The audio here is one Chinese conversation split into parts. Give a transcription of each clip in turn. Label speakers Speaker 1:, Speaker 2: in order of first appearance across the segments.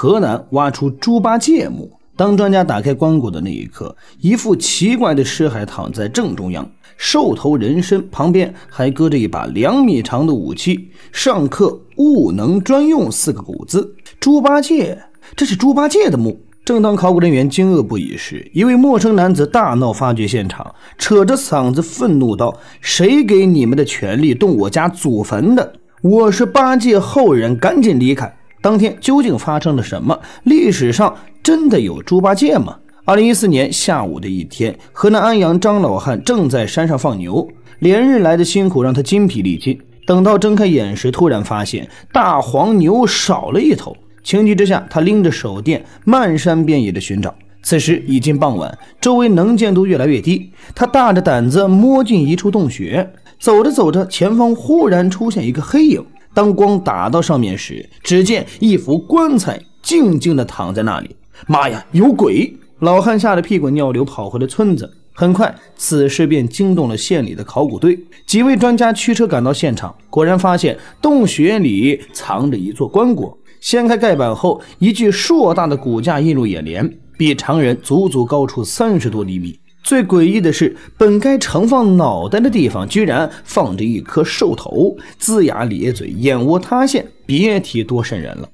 Speaker 1: 河南挖出猪八戒墓，当专家打开棺椁的那一刻，一副奇怪的尸骸躺在正中央，兽头人身，旁边还搁着一把两米长的武器，上刻“务能专用”四个古字。猪八戒，这是猪八戒的墓。正当考古人员惊愕不已时，一位陌生男子大闹发掘现场，扯着嗓子愤怒道：“谁给你们的权利动我家祖坟的？我是八戒后人，赶紧离开！”当天究竟发生了什么？历史上真的有猪八戒吗？二零一四年下午的一天，河南安阳张老汉正在山上放牛，连日来的辛苦让他筋疲力尽。等到睁开眼时，突然发现大黄牛少了一头。情急之下，他拎着手电，漫山遍野的寻找。此时已近傍晚，周围能见度越来越低。他大着胆子摸进一处洞穴，走着走着，前方忽然出现一个黑影。当光打到上面时，只见一副棺材静静的躺在那里。妈呀，有鬼！老汉吓得屁滚尿流，跑回了村子。很快，此事便惊动了县里的考古队，几位专家驱车赶到现场，果然发现洞穴里藏着一座棺椁。掀开盖板后，一具硕大的骨架映入眼帘，比常人足足高出三十多厘米。最诡异的是，本该盛放脑袋的地方，居然放着一颗兽头，龇牙咧嘴，眼窝塌陷，别提多瘆人了。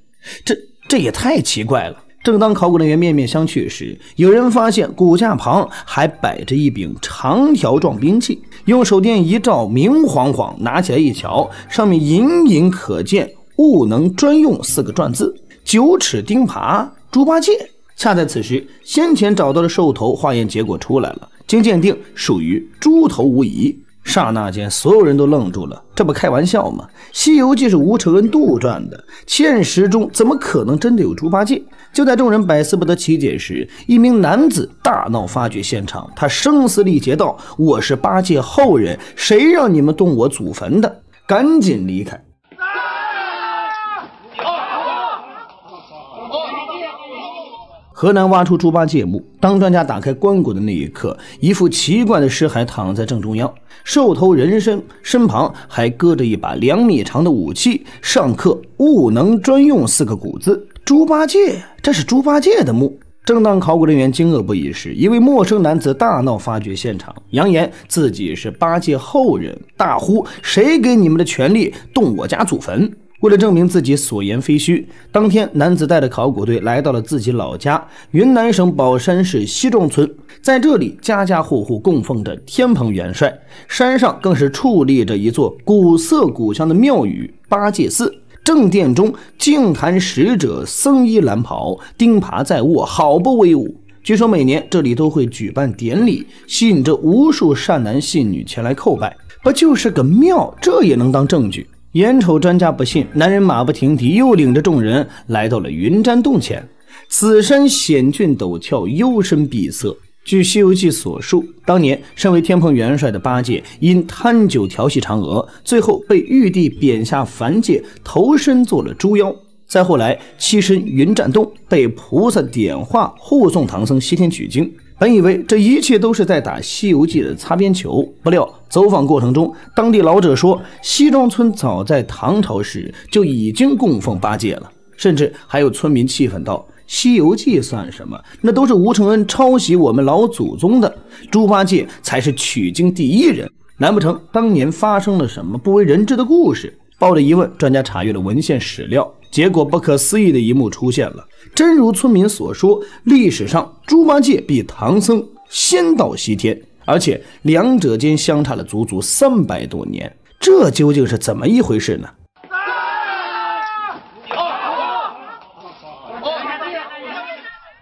Speaker 1: 这这也太奇怪了。正当考古人员面面相觑时，有人发现骨架旁还摆着一柄长条状兵器，用手电一照，明晃晃，拿起来一瞧，上面隐隐可见“悟能专用”四个篆字，九齿钉耙，猪八戒。恰在此时，先前找到的兽头化验结果出来了，经鉴定属于猪头无疑。刹那间，所有人都愣住了，这不开玩笑吗？《西游记》是吴承恩杜撰的，现实中怎么可能真的有猪八戒？就在众人百思不得其解时，一名男子大闹发掘现场，他声嘶力竭道：“我是八戒后人，谁让你们动我祖坟的？赶紧离开！”河南挖出猪八戒墓，当专家打开棺椁的那一刻，一副奇怪的尸骸躺在正中央，兽头人身，身旁还搁着一把两米长的武器，上刻“悟能专用”四个古字。猪八戒，这是猪八戒的墓。正当考古人员惊愕不已时，一位陌生男子大闹发掘现场，扬言自己是八戒后人，大呼：“谁给你们的权利动我家祖坟？”为了证明自己所言非虚，当天男子带着考古队来到了自己老家云南省保山市西庄村。在这里，家家户户供奉着天蓬元帅，山上更是矗立着一座古色古香的庙宇——八戒寺。正殿中，净坛使者僧衣蓝袍，钉耙在握，好不威武。据说每年这里都会举办典礼，吸引着无数善男信女前来叩拜。不就是个庙，这也能当证据？眼瞅专家不信，男人马不停蹄又领着众人来到了云栈洞前。此山险峻陡峭，幽深闭塞。据《西游记》所述，当年身为天蓬元帅的八戒，因贪酒调戏嫦娥，最后被玉帝贬下凡界，投身做了猪妖。再后来栖身云栈洞，被菩萨点化，护送唐僧西天取经。本以为这一切都是在打《西游记》的擦边球，不料走访过程中，当地老者说，西庄村早在唐朝时就已经供奉八戒了。甚至还有村民气愤道：“《西游记》算什么？那都是吴承恩抄袭我们老祖宗的。猪八戒才是取经第一人。难不成当年发生了什么不为人知的故事？”抱着疑问，专家查阅了文献史料，结果不可思议的一幕出现了：真如村民所说，历史上猪八戒比唐僧先到西天，而且两者间相差了足足三百多年。这究竟是怎么一回事呢？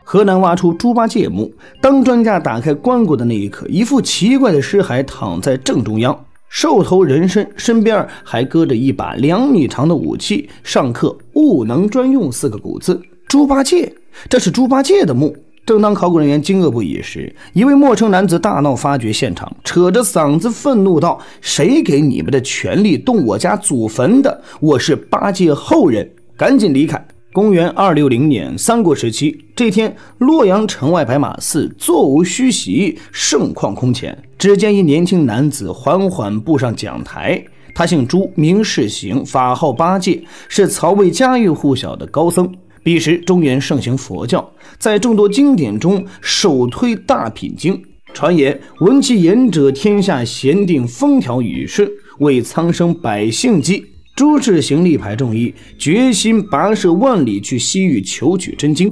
Speaker 1: 河南挖出猪八戒墓，当专家打开棺椁的那一刻，一副奇怪的尸骸躺在正中央。兽头人身，身边还搁着一把两米长的武器，上刻“悟能专用”四个古字。猪八戒，这是猪八戒的墓。正当考古人员惊愕不已时，一位陌生男子大闹发掘现场，扯着嗓子愤怒道：“谁给你们的权力动我家祖坟的？我是八戒后人，赶紧离开！”公元二六零年，三国时期，这天，洛阳城外白马寺座无虚席，盛况空前。只见一年轻男子缓缓步上讲台，他姓朱，名世行，法号八戒，是曹魏家喻户晓的高僧。彼时，中原盛行佛教，在众多经典中首推《大品经》，传言闻其言者，天下咸定，风调雨顺，为苍生百姓计。朱志行力排众议，决心跋涉万里去西域求取真经。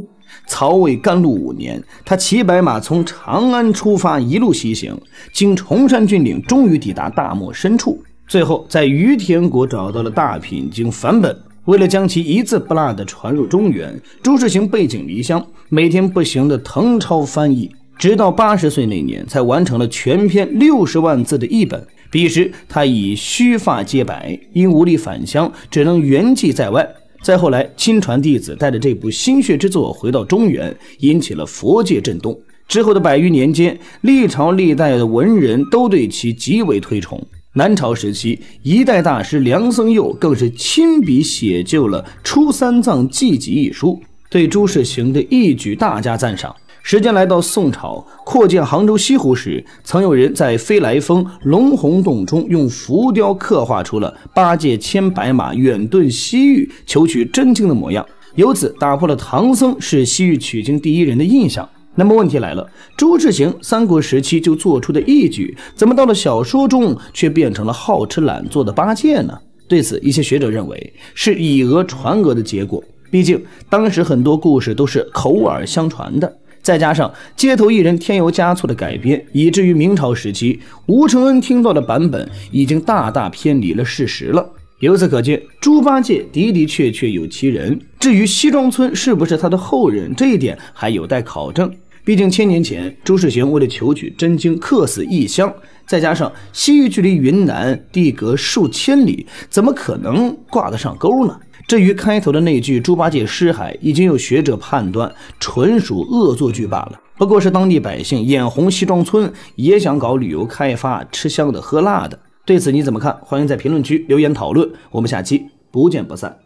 Speaker 1: 曹魏甘露五年，他骑白马从长安出发，一路西行，经崇山峻岭，终于抵达大漠深处。最后，在于田国找到了大品经梵本。为了将其一字不落的传入中原，朱士行背井离乡，每天步行的誊抄翻译，直到八十岁那年，才完成了全篇六十万字的译本。彼时他已须发皆白，因无力返乡，只能圆寂在外。再后来，亲传弟子带着这部心血之作回到中原，引起了佛界震动。之后的百余年间，历朝历代的文人都对其极为推崇。南朝时期，一代大师梁僧佑更是亲笔写就了《初三藏记集》一书，对朱士行的一举大加赞赏。时间来到宋朝，扩建杭州西湖时，曾有人在飞来峰龙虹洞中用浮雕刻画出了八戒牵白马远遁西域求取真经的模样，由此打破了唐僧是西域取经第一人的印象。那么问题来了，朱士行三国时期就做出的义举，怎么到了小说中却变成了好吃懒做的八戒呢？对此，一些学者认为是以讹传讹的结果，毕竟当时很多故事都是口耳相传的。再加上街头艺人添油加醋的改编，以至于明朝时期吴承恩听到的版本已经大大偏离了事实了。由此可见，猪八戒的的确确有其人。至于西庄村是不是他的后人，这一点还有待考证。毕竟千年前朱士行为了求取真经，客死异乡，再加上西域距离云南地隔数千里，怎么可能挂得上钩呢？至于开头的那句“猪八戒尸骸”，已经有学者判断，纯属恶作剧罢了。不过是当地百姓眼红西庄村，也想搞旅游开发，吃香的喝辣的。对此你怎么看？欢迎在评论区留言讨论。我们下期不见不散。